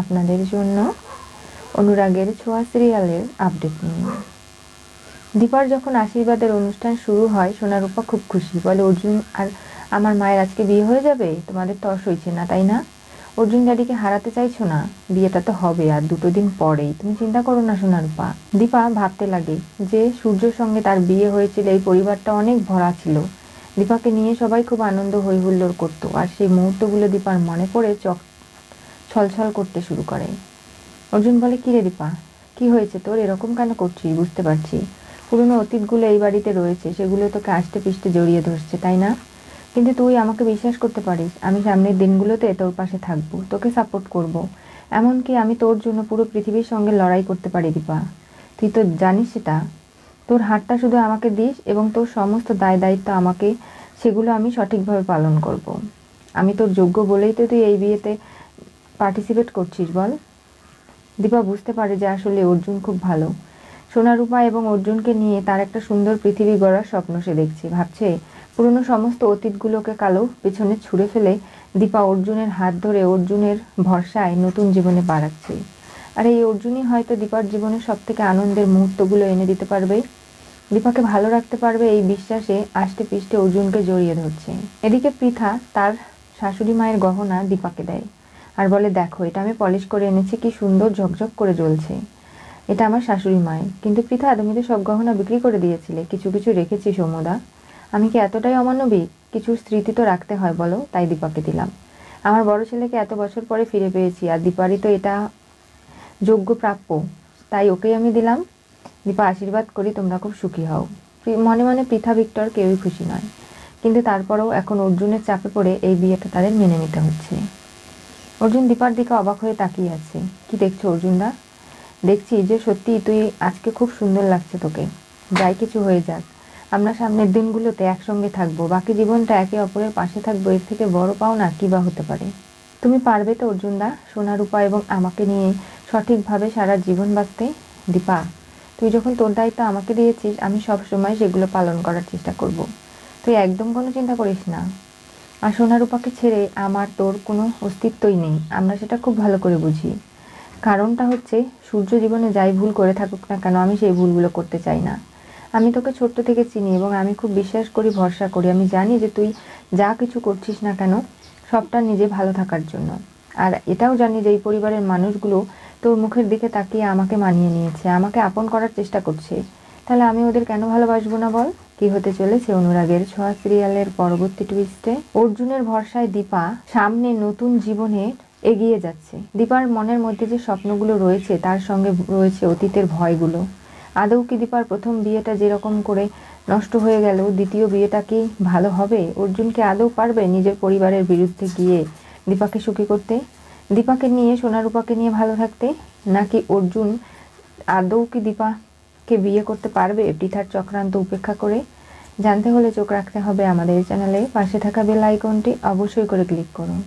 আপনাদের জন্য অনুরাগের ছোঁয়া সিরিয়ালের আপডেট নিয়ে দীপার যখন আশীর্বাদের অনুষ্ঠান শুরু হয় সোনারূপা খুব খুশি বলে অর্জুন আর আমার মায়ের আজকে বিয়ে হয়ে যাবে তোমাদের তর্স সইছে না তাই না অর্জুন ড্যাডিকে হারাতে চাইছো না বিয়েটা তো হবে আর দুটো দিন পরেই তুমি চিন্তা করো না সোনারূপা দীপা ভাবতে লাগে যে সূর্যর সঙ্গে তার বিয়ে হয়েছিল এই পরিবারটা অনেক ভরা ছিল দীপাকে নিয়ে সবাই খুব আনন্দ হৈ হুল্লোড় করতো আর সেই মুহূর্তগুলো দীপার মনে পড়ে চক ছলছল করতে শুরু করে অর্জুন বলে রে দীপা কি হয়েছে তোর এরকম কেন করছিস বুঝতে পারছি পুরনো অতীতগুলো এই বাড়িতে রয়েছে সেগুলো তোকে আষ্টে পিষ্টে জড়িয়ে ধরছে তাই না কিন্তু তুই আমাকে বিশ্বাস করতে পারিস আমি সামনের দিনগুলোতে তোর পাশে থাকবো তোকে সাপোর্ট করব। এমনকি আমি তোর জন্য পুরো পৃথিবীর সঙ্গে লড়াই করতে পারি দীপা তুই তো জানিস সেটা তোর হাটটা শুধু আমাকে দিস এবং তোর সমস্ত দায় দায়িত্ব আমাকে সেগুলো আমি সঠিকভাবে পালন করব। আমি তোর যোগ্য বলেই তো তুই এই বিয়েতে পার্টিসিপেট করছিস বল দীপা বুঝতে পারে যে আসলে অর্জুন খুব ভালো সোনারূপা এবং অর্জুনকে নিয়ে তার একটা সুন্দর পৃথিবী গড়ার স্বপ্ন সে দেখছে ভাবছে পুরনো সমস্ত অতীতগুলোকে কালো পেছনে ছুঁড়ে ফেলে দীপা অর্জুনের হাত ধরে অর্জুনের ভরসায় নতুন জীবনে পাড়াচ্ছে আর এই অর্জুনই হয়তো দীপার জীবনে থেকে আনন্দের মুহূর্তগুলো এনে দিতে পারবে দীপাকে ভালো রাখতে পারবে এই বিশ্বাসে আষ্টে পিষ্টে অর্জুনকে জড়িয়ে ধরছে এদিকে পৃথা তার শাশুড়ি মায়ের গহনা দীপাকে দেয় আর বলে দেখো এটা আমি পলিশ করে এনেছি কি সুন্দর ঝকঝক করে জ্বলছে এটা আমার শাশুড়ি মায়ের কিন্তু পৃথা তুমি তো সব গহনা বিক্রি করে দিয়েছিলে কিছু কিছু রেখেছি সমুদা আমি কি এতটাই অমানবিক কিছু স্মৃতি তো রাখতে হয় বলো তাই দীপাকে দিলাম আমার বড় ছেলেকে এত বছর পরে ফিরে পেয়েছি আর দীপারই তো এটা যোগ্য প্রাপ্য তাই ওকেই আমি দিলাম দীপা আশীর্বাদ করি তোমরা খুব সুখী হও মনে মনে পৃথা ভিক্টর কেউই খুশি নয় কিন্তু তারপরেও এখন অর্জুনের চাপে পড়ে এই বিয়েটা তাদের মেনে নিতে হচ্ছে অর্জুন দীপার দিকে অবাক হয়ে তাকিয়ে আছে কি দেখছো অর্জুনদা দেখছি যে সত্যি তুই আজকে খুব সুন্দর লাগছে তোকে যাই কিছু হয়ে যাক আমরা সামনের দিনগুলোতে একসঙ্গে থাকবো বাকি জীবনটা একে অপরের পাশে থাকবো এর থেকে বড় পাওনা কী বা হতে পারে তুমি পারবে তো অর্জুনদা সোনারূপা এবং আমাকে নিয়ে সঠিকভাবে সারা জীবন বাঁচতে দীপা তুই যখন তোর দায়িত্ব আমাকে দিয়েছিস আমি সব সময় সেগুলো পালন করার চেষ্টা করব তুই একদম কোনো চিন্তা করিস না আর সোনারূপাকে ছেড়ে আমার তোর কোনো অস্তিত্বই নেই আমরা সেটা খুব ভালো করে বুঝি কারণটা হচ্ছে সূর্য জীবনে যাই ভুল করে থাকুক না কেন আমি সেই ভুলগুলো করতে চাই না আমি তোকে ছোট্ট থেকে চিনি এবং আমি খুব বিশ্বাস করি ভরসা করি আমি জানি যে তুই যা কিছু করছিস না কেন সবটা নিজে ভালো থাকার জন্য আর এটাও জানি যে এই পরিবারের মানুষগুলো তোর মুখের দিকে তাকিয়ে আমাকে মানিয়ে নিয়েছে আমাকে আপন করার চেষ্টা করছে তাহলে আমি ওদের কেন ভালোবাসবো না বল কি হতে চলেছে অনুরাগের ছোঁয়া সিরিয়ালের পরবর্তী টুইস্টে অর্জুনের ভরসায় দীপা সামনে নতুন জীবনে এগিয়ে যাচ্ছে দীপার মনের মধ্যে যে স্বপ্নগুলো রয়েছে তার সঙ্গে রয়েছে অতীতের ভয়গুলো আদৌ কি দীপার প্রথম বিয়েটা যেরকম করে নষ্ট হয়ে গেল দ্বিতীয় বিয়েটা কি ভালো হবে অর্জুনকে আদৌ পারবে নিজের পরিবারের বিরুদ্ধে গিয়ে দীপাকে সুখী করতে দীপাকে নিয়ে সোনারূপাকে নিয়ে ভালো থাকতে নাকি অর্জুন আদৌ কি দীপা কে বিয়ে করতে পারবে পৃথার চক্রান্ত উপেক্ষা করে জানতে হলে চোখ রাখতে হবে আমাদের চ্যানেলে পাশে থাকা বেল আইকনটি অবশ্যই করে ক্লিক করুন